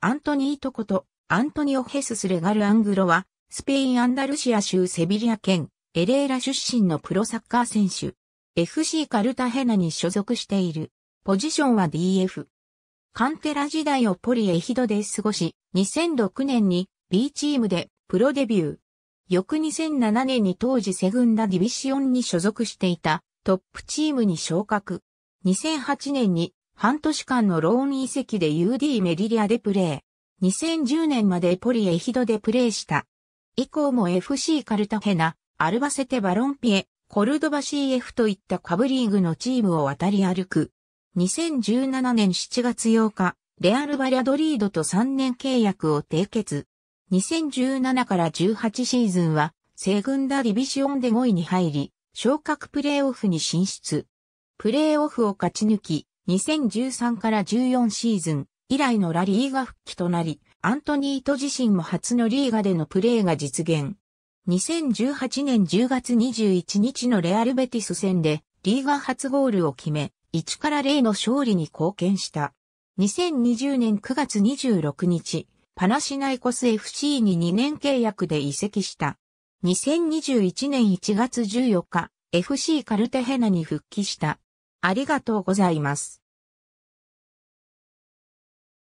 アントニートこと、アントニオ・ヘスス・レガル・アングロは、スペイン・アンダルシア州セビリア県、エレーラ出身のプロサッカー選手。FC カルタヘナに所属している。ポジションは DF。カンテラ時代をポリエヒドで過ごし、2006年に B チームでプロデビュー。翌2007年に当時セグンダディビシオンに所属していたトップチームに昇格。2008年に半年間のローン移籍で UD メリリアでプレー。2010年までポリエヒドでプレーした。以降も FC カルタヘナ、アルバセテバロンピエ、コルドバ CF といった下部リーグのチームを渡り歩く。2017年7月8日、レアル・バリャドリードと3年契約を締結。2017から18シーズンは、セグンダディビシオンで5位に入り、昇格プレーオフに進出。プレーオフを勝ち抜き、2013から14シーズン以来のラリーが復帰となり、アントニート自身も初のリーガでのプレーが実現。2018年10月21日のレアルベティス戦でリーガ初ゴールを決め、1から0の勝利に貢献した。2020年9月26日、パナシナイコス FC に2年契約で移籍した。2021年1月14日、FC カルテヘナに復帰した。ありがとうございます。